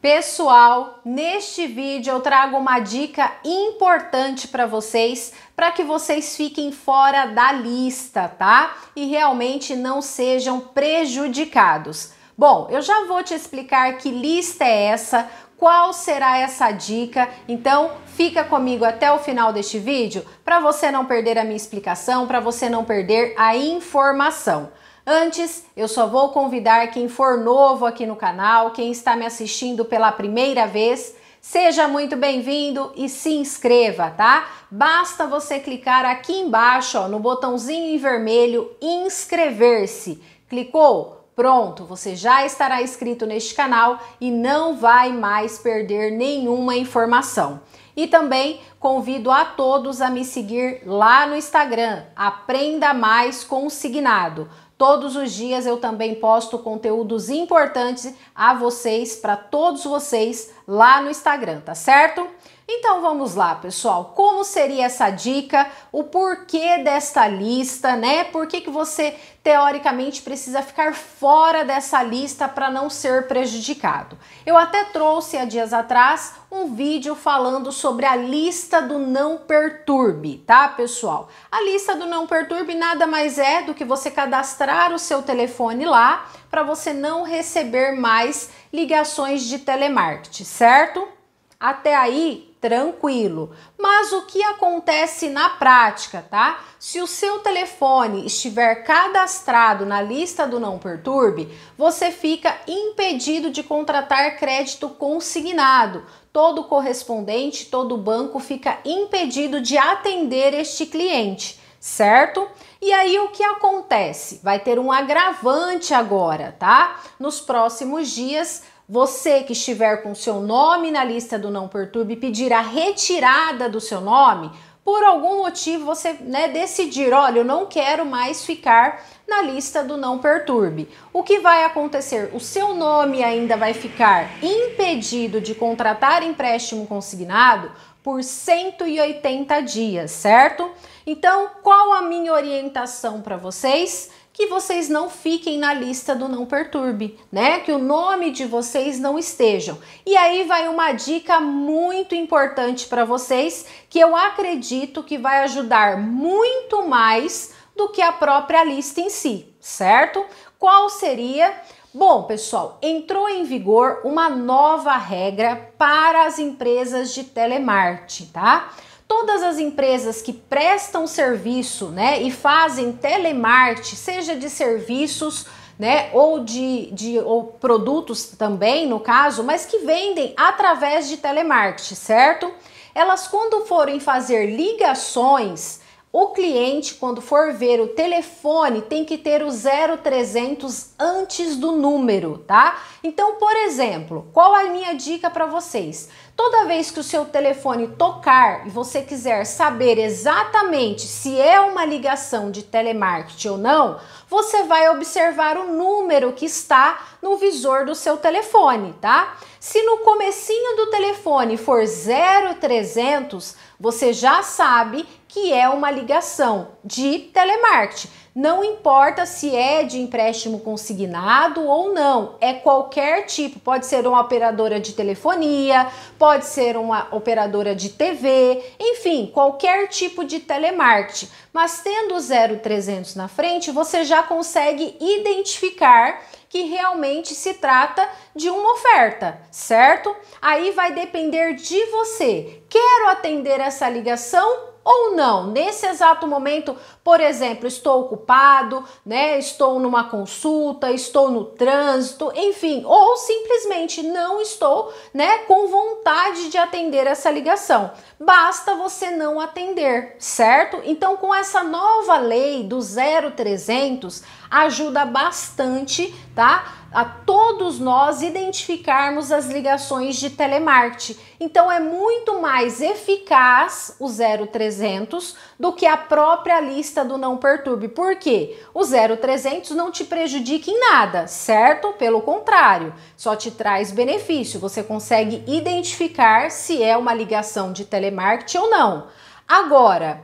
Pessoal, neste vídeo eu trago uma dica importante para vocês, para que vocês fiquem fora da lista, tá? E realmente não sejam prejudicados. Bom, eu já vou te explicar que lista é essa, qual será essa dica. Então, fica comigo até o final deste vídeo para você não perder a minha explicação, para você não perder a informação. Antes, eu só vou convidar quem for novo aqui no canal, quem está me assistindo pela primeira vez, seja muito bem-vindo e se inscreva, tá? Basta você clicar aqui embaixo, ó, no botãozinho em vermelho, inscrever-se. Clicou? Pronto, você já estará inscrito neste canal e não vai mais perder nenhuma informação. E também convido a todos a me seguir lá no Instagram, Aprenda Mais Consignado. Todos os dias eu também posto conteúdos importantes a vocês, para todos vocês lá no Instagram, tá certo? Então vamos lá, pessoal. Como seria essa dica? O porquê desta lista, né? Por que, que você teoricamente precisa ficar fora dessa lista para não ser prejudicado? Eu até trouxe há dias atrás um vídeo falando sobre a lista do não perturbe, tá, pessoal? A lista do não perturbe nada mais é do que você cadastrar o seu telefone lá para você não receber mais ligações de telemarketing, certo? Até aí, tranquilo. Mas o que acontece na prática, tá? Se o seu telefone estiver cadastrado na lista do Não Perturbe, você fica impedido de contratar crédito consignado. Todo correspondente, todo banco fica impedido de atender este cliente, certo? E aí o que acontece? Vai ter um agravante agora, tá? Nos próximos dias você que estiver com seu nome na lista do Não Perturbe pedirá retirada do seu nome, por algum motivo você né, decidir, olha, eu não quero mais ficar na lista do não perturbe. O que vai acontecer? O seu nome ainda vai ficar impedido de contratar empréstimo consignado por 180 dias, certo? Então, qual a minha orientação para vocês? que vocês não fiquem na lista do não perturbe, né? Que o nome de vocês não estejam. E aí vai uma dica muito importante para vocês, que eu acredito que vai ajudar muito mais do que a própria lista em si, certo? Qual seria? Bom, pessoal, entrou em vigor uma nova regra para as empresas de telemarketing, tá? todas as empresas que prestam serviço né, e fazem telemarketing, seja de serviços né, ou de, de ou produtos também, no caso, mas que vendem através de telemarketing, certo? Elas, quando forem fazer ligações, o cliente, quando for ver o telefone, tem que ter o 0300 antes do número, tá? Então, por exemplo, qual a minha dica para vocês? Toda vez que o seu telefone tocar e você quiser saber exatamente se é uma ligação de telemarketing ou não, você vai observar o número que está no visor do seu telefone, tá? Se no comecinho do telefone for 0300, você já sabe que é uma ligação de telemarketing. Não importa se é de empréstimo consignado ou não, é qualquer tipo. Pode ser uma operadora de telefonia, pode ser uma operadora de TV, enfim, qualquer tipo de telemarketing. Mas tendo o 0300 na frente, você já consegue identificar que realmente se trata de uma oferta, certo? Aí vai depender de você. Quero atender essa ligação ou não. Nesse exato momento, por exemplo, estou ocupado, né? Estou numa consulta, estou no trânsito, enfim, ou simplesmente não estou, né, com vontade de atender essa ligação. Basta você não atender, certo? Então, com essa nova lei do 0300, ajuda bastante, tá? A todos nós identificarmos as ligações de telemarketing. Então é muito mais eficaz o 0300 do que a própria lista do não perturbe. Por quê? O 0300 não te prejudica em nada, certo? Pelo contrário, só te traz benefício. Você consegue identificar se é uma ligação de telemarketing ou não. Agora,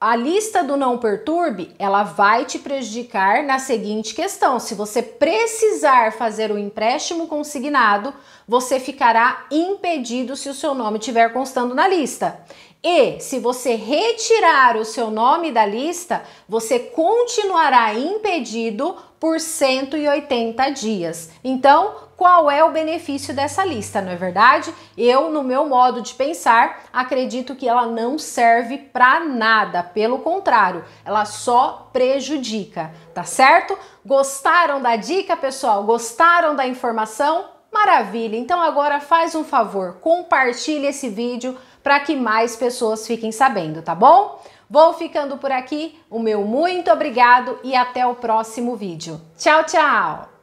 a lista do não perturbe, ela vai te prejudicar na seguinte questão: se você precisar fazer o empréstimo consignado, você ficará impedido se o seu nome estiver constando na lista. E se você retirar o seu nome da lista, você continuará impedido por 180 dias. Então, qual é o benefício dessa lista, não é verdade? Eu, no meu modo de pensar, acredito que ela não serve para nada, pelo contrário, ela só prejudica, tá certo? Gostaram da dica, pessoal? Gostaram da informação? Maravilha! Então agora faz um favor, compartilhe esse vídeo para que mais pessoas fiquem sabendo, tá bom? Vou ficando por aqui, o meu muito obrigado e até o próximo vídeo. Tchau, tchau!